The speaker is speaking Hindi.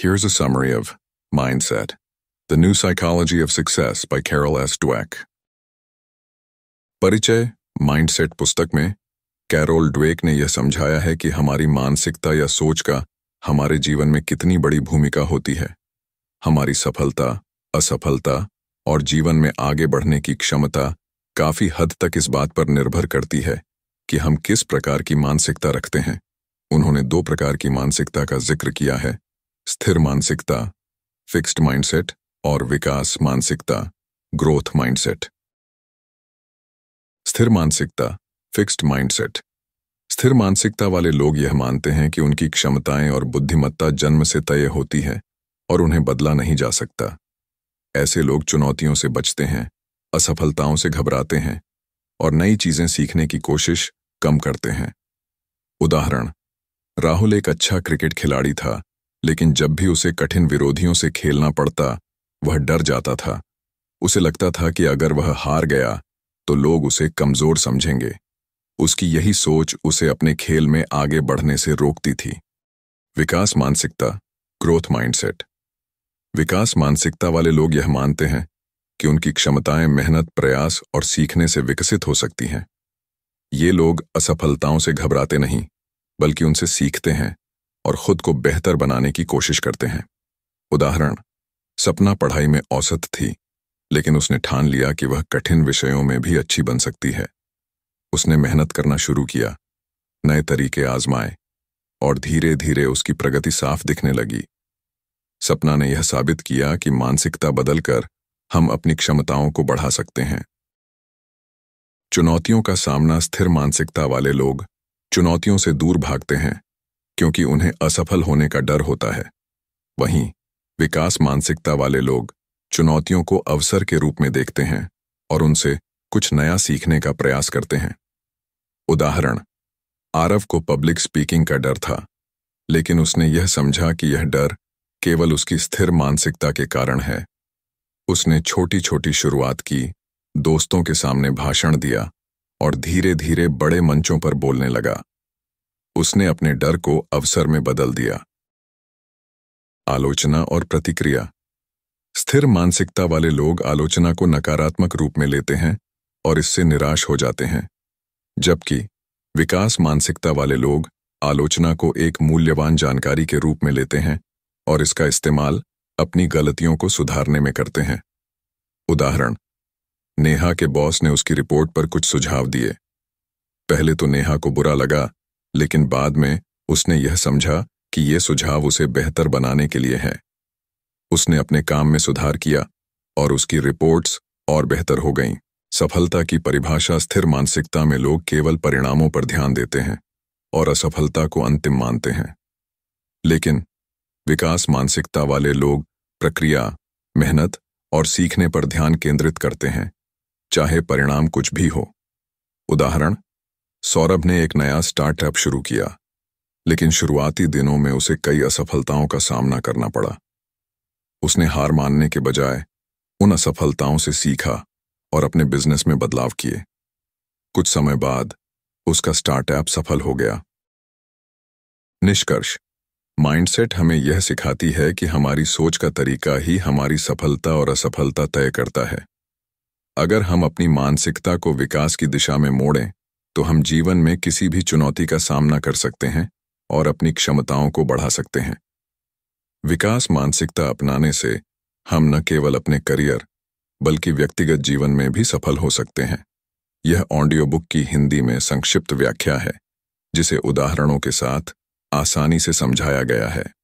Here's a summary of Mindset The New Psychology of Success by Carol S. Dweck. परिचय माइंडसेट पुस्तक में कैरोल ड्वेक ने यह समझाया है कि हमारी मानसिकता या सोच का हमारे जीवन में कितनी बड़ी भूमिका होती है हमारी सफलता असफलता और जीवन में आगे बढ़ने की क्षमता काफी हद तक इस बात पर निर्भर करती है कि हम किस प्रकार की मानसिकता रखते हैं उन्होंने दो प्रकार की मानसिकता का जिक्र किया है स्थिर मानसिकता फिक्स्ड माइंडसेट और विकास मानसिकता ग्रोथ माइंडसेट स्थिर मानसिकता फिक्स्ड माइंडसेट स्थिर मानसिकता वाले लोग यह मानते हैं कि उनकी क्षमताएं और बुद्धिमत्ता जन्म से तय होती है और उन्हें बदला नहीं जा सकता ऐसे लोग चुनौतियों से बचते हैं असफलताओं से घबराते हैं और नई चीजें सीखने की कोशिश कम करते हैं उदाहरण राहुल एक अच्छा क्रिकेट खिलाड़ी था लेकिन जब भी उसे कठिन विरोधियों से खेलना पड़ता वह डर जाता था उसे लगता था कि अगर वह हार गया तो लोग उसे कमजोर समझेंगे उसकी यही सोच उसे अपने खेल में आगे बढ़ने से रोकती थी विकास मानसिकता ग्रोथ माइंडसेट विकास मानसिकता वाले लोग यह मानते हैं कि उनकी क्षमताएं मेहनत प्रयास और सीखने से विकसित हो सकती हैं ये लोग असफलताओं से घबराते नहीं बल्कि उनसे सीखते हैं और खुद को बेहतर बनाने की कोशिश करते हैं उदाहरण सपना पढ़ाई में औसत थी लेकिन उसने ठान लिया कि वह कठिन विषयों में भी अच्छी बन सकती है उसने मेहनत करना शुरू किया नए तरीके आजमाए और धीरे धीरे उसकी प्रगति साफ दिखने लगी सपना ने यह साबित किया कि मानसिकता बदलकर हम अपनी क्षमताओं को बढ़ा सकते हैं चुनौतियों का सामना स्थिर मानसिकता वाले लोग चुनौतियों से दूर भागते हैं क्योंकि उन्हें असफल होने का डर होता है वहीं विकास मानसिकता वाले लोग चुनौतियों को अवसर के रूप में देखते हैं और उनसे कुछ नया सीखने का प्रयास करते हैं उदाहरण आरव को पब्लिक स्पीकिंग का डर था लेकिन उसने यह समझा कि यह डर केवल उसकी स्थिर मानसिकता के कारण है उसने छोटी छोटी शुरुआत की दोस्तों के सामने भाषण दिया और धीरे धीरे बड़े मंचों पर बोलने लगा उसने अपने डर को अवसर में बदल दिया आलोचना और प्रतिक्रिया स्थिर मानसिकता वाले लोग आलोचना को नकारात्मक रूप में लेते हैं और इससे निराश हो जाते हैं जबकि विकास मानसिकता वाले लोग आलोचना को एक मूल्यवान जानकारी के रूप में लेते हैं और इसका इस्तेमाल अपनी गलतियों को सुधारने में करते हैं उदाहरण नेहा के बॉस ने उसकी रिपोर्ट पर कुछ सुझाव दिए पहले तो नेहा को बुरा लगा लेकिन बाद में उसने यह समझा कि ये सुझाव उसे बेहतर बनाने के लिए है उसने अपने काम में सुधार किया और उसकी रिपोर्ट्स और बेहतर हो गईं सफलता की परिभाषा स्थिर मानसिकता में लोग केवल परिणामों पर ध्यान देते हैं और असफलता को अंतिम मानते हैं लेकिन विकास मानसिकता वाले लोग प्रक्रिया मेहनत और सीखने पर ध्यान केंद्रित करते हैं चाहे परिणाम कुछ भी हो उदाहरण सौरभ ने एक नया स्टार्टअप शुरू किया लेकिन शुरुआती दिनों में उसे कई असफलताओं का सामना करना पड़ा उसने हार मानने के बजाय उन असफलताओं से सीखा और अपने बिजनेस में बदलाव किए कुछ समय बाद उसका स्टार्टअप सफल हो गया निष्कर्ष माइंडसेट हमें यह सिखाती है कि हमारी सोच का तरीका ही हमारी सफलता और असफलता तय करता है अगर हम अपनी मानसिकता को विकास की दिशा में मोड़ें तो हम जीवन में किसी भी चुनौती का सामना कर सकते हैं और अपनी क्षमताओं को बढ़ा सकते हैं विकास मानसिकता अपनाने से हम न केवल अपने करियर बल्कि व्यक्तिगत जीवन में भी सफल हो सकते हैं यह ऑडियो बुक की हिंदी में संक्षिप्त व्याख्या है जिसे उदाहरणों के साथ आसानी से समझाया गया है